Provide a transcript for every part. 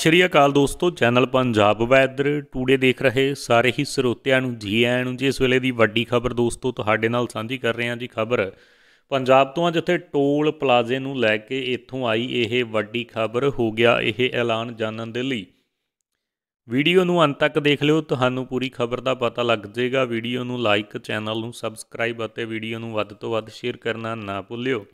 ਸਤਿ ਸ਼੍ਰੀ ਅਕਾਲ ਦੋਸਤੋ channel Punjab weather today ਦੇਖ ਰਹੇ ਸਾਰੇ ਹੀ ਸਰੋਤਿਆਂ ਨੂੰ ਜੀ ਆਇਆਂ ਨੂੰ ਜੀ ਇਸ ਵੇਲੇ ਦੀ ਵੱਡੀ ਖਬਰ ਦੋਸਤੋ ਤੁਹਾਡੇ ਨਾਲ ਸਾਂਝੀ ਕਰ ਰਹੇ ਹਾਂ ਜੀ ਖਬਰ ਪੰਜਾਬ ਤੋਂ ਜਿੱਥੇ ਟੋਲ ਪਲਾਜ਼ੇ ਨੂੰ ਲੈ ਕੇ ਇੱਥੋਂ ਆਈ ਇਹ ਵੱਡੀ ਖਬਰ ਹੋ ਗਿਆ ਇਹ ਐਲਾਨ ਜਾਣਨ ਦੇ ਲਈ ਵੀਡੀਓ ਨੂੰ ਅੰਤ ਤੱਕ ਦੇਖ ਲਿਓ ਤੁਹਾਨੂੰ ਪੂਰੀ ਖਬਰ ਦਾ ਪਤਾ ਲੱਗ ਜਾਏਗਾ ਵੀਡੀਓ ਨੂੰ ਲਾਈਕ ਚੈਨਲ ਨੂੰ ਸਬਸਕ੍ਰਾਈਬ ਅਤੇ ਵੀਡੀਓ ਨੂੰ ਵੱਧ ਤੋਂ ਵੱਧ ਸ਼ੇਅਰ ਕਰਨਾ ਨਾ ਭੁੱਲਿਓ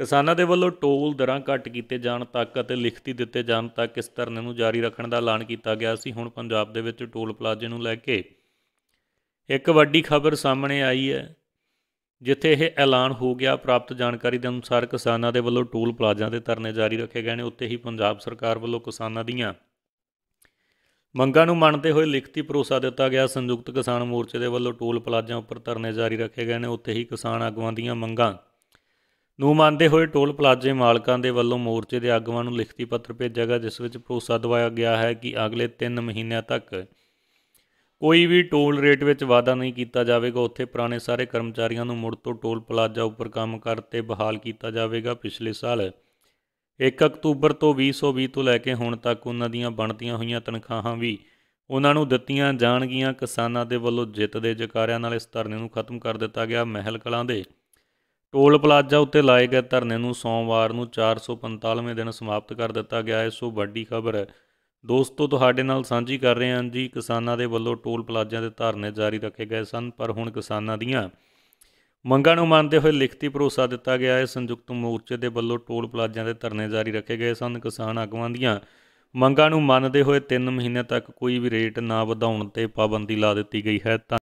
ਕਿਸਾਨਾਂ ਦੇ ਵੱਲੋਂ ਟੋਲ ਦਰਾਂ ਘੱਟ ਕੀਤੇ ਜਾਣ ਤੱਕ ਅਤੇ ਲਿਖਤੀ ਦਿੱਤੇ ਜਾਣ ਤੱਕ ਇਸ ਧਰਨੇ ਨੂੰ ਜਾਰੀ ਰੱਖਣ ਦਾ ਐਲਾਨ ਕੀਤਾ ਗਿਆ ਸੀ ਹੁਣ ਪੰਜਾਬ ਦੇ ਵਿੱਚ ਟੋਲ ਪਲਾਜ਼ੇ ਨੂੰ ਲੈ ਕੇ ਇੱਕ ਵੱਡੀ ਖਬਰ ਸਾਹਮਣੇ ਆਈ ਹੈ ਜਿੱਥੇ ਇਹ ਐਲਾਨ ਹੋ ਗਿਆ ਪ੍ਰਾਪਤ ਜਾਣਕਾਰੀ ਦੇ ਅਨੁਸਾਰ ਕਿਸਾਨਾਂ ਦੇ ਵੱਲੋਂ ਟੋਲ ਪਲਾਜ਼ਾ ਦੇ ਧਰਨੇ ਜਾਰੀ ਰੱਖੇ ਗਏ ਨੇ ਉੱਤੇ ਹੀ ਪੰਜਾਬ ਸਰਕਾਰ ਵੱਲੋਂ ਕਿਸਾਨਾਂ ਦੀਆਂ ਮੰਗਾਂ ਨੂੰ ਮੰਨਦੇ ਹੋਏ ਲਿਖਤੀ ਭਰੋਸਾ ਦਿੱਤਾ ਗਿਆ ਸੰਯੁਕਤ ਕਿਸਾਨ ਮੋਰਚੇ ਦੇ ਵੱਲੋਂ ਟੋਲ ਪਲਾਜ਼ਾਂ ਉੱਪਰ ਧਰਨੇ ਜਾਰੀ ਰੱਖੇ ਗਏ ਨੇ ਉੱਤੇ ਹੀ ਕਿਸਾਨ ਆਗੂਆਂ ਦੀਆਂ ਮੰਗਾਂ ਨੂੰ ਮੰਨਦੇ ਹੋਏ ਟੋਲ ਪਲਾਜ਼ੇ ਮਾਲਕਾਂ ਦੇ ਵੱਲੋਂ ਮੋਰਚੇ ਦੇ ਆਗੂਆਂ ਨੂੰ ਲਿਖਤੀ ਪੱਤਰ ਭੇਜਿਆ ਗਿਆ ਜਿਸ ਵਿੱਚ ਭਰੋਸਾ ਦਿਵਾਇਆ ਗਿਆ ਹੈ ਕਿ ਅਗਲੇ 3 ਮਹੀਨਿਆਂ ਤੱਕ ਕੋਈ ਵੀ ਟੋਲ ਰੇਟ ਵਿੱਚ ਵਾਧਾ ਨਹੀਂ ਕੀਤਾ ਜਾਵੇਗਾ ਉੱਥੇ ਪੁਰਾਣੇ ਸਾਰੇ ਕਰਮਚਾਰੀਆਂ ਨੂੰ ਮੁੜ ਤੋਂ ਟੋਲ ਪਲਾਜ਼ਾ ਉੱਪਰ ਕੰਮ ਕਰਤੇ ਬਹਾਲ ਕੀਤਾ ਜਾਵੇਗਾ ਪਿਛਲੇ ਸਾਲ 1 ਅਕਤੂਬਰ ਤੋਂ 2020 ਤੋਂ ਲੈ ਕੇ ਹੁਣ ਤੱਕ ਉਹਨਾਂ ਦੀਆਂ ਬਣਦੀਆਂ ਹੋਈਆਂ ਤਨਖਾਹਾਂ ਵੀ ਉਹਨਾਂ ਨੂੰ ਦਿੱਤੀਆਂ ਜਾਣਗੀਆਂ ਕਿਸਾਨਾਂ ਦੇ ਵੱਲੋਂ ਜਿੱਤ ਦੇ ਜਕਾਰਿਆਂ ਨਾਲ ਇਸ ਧਰਨੇ ਨੂੰ ਖਤਮ ਕਰ ਦਿੱਤਾ ਗਿਆ ਮਹਿਲ ਕਲਾਂ ਦੇ ਟੋਲ ਪਲਾਜ਼ਾ ਉੱਤੇ ਲਾਏ ਗਏ ਧਰਨੇ ਨੂੰ ਸੋਮਵਾਰ ਨੂੰ 445ਵੇਂ ਦਿਨ ਸਮਾਪਤ ਕਰ ਦਿੱਤਾ ਗਿਆ ਹੈ ਸੋ ਵੱਡੀ ਖਬਰ ਹੈ ਦੋਸਤੋ ਤੁਹਾਡੇ ਨਾਲ ਸਾਂਝੀ ਕਰ ਰਹੇ ਹਾਂ ਜੀ ਕਿਸਾਨਾਂ ਦੇ ਵੱਲੋਂ ਟੋਲ ਪਲਾਜ਼ਿਆਂ ਦੇ ਧਰਨੇ ਜਾਰੀ ਰੱਖੇ ਗਏ ਸਨ ਪਰ ਹੁਣ ਕਿਸਾਨਾਂ ਦੀਆਂ ਮੰਗਾਂ ਨੂੰ ਮੰਨਦੇ ਹੋਏ ਲਿਖਤੀ ਭਰੋਸਾ ਦਿੱਤਾ ਗਿਆ ਹੈ ਸੰਯੁਕਤ ਮੋਰਚੇ ਦੇ ਵੱਲੋਂ ਟੋਲ ਪਲਾਜ਼ਿਆਂ ਦੇ ਧਰਨੇ ਜਾਰੀ ਰੱਖੇ ਗਏ ਸਨ ਕਿਸਾਨ ਆਗੂਆਂ ਦੀਆਂ ਮੰਗਾਂ ਨੂੰ ਮੰਨਦੇ ਹੋਏ 3 ਮਹੀਨੇ ਤੱਕ ਕੋਈ ਵੀ ਰੇਟ ਨਾ ਵਧਾਉਣ ਤੇ ਪਾਬੰਦੀ ਲਾ ਦਿੱਤੀ ਗਈ ਹੈ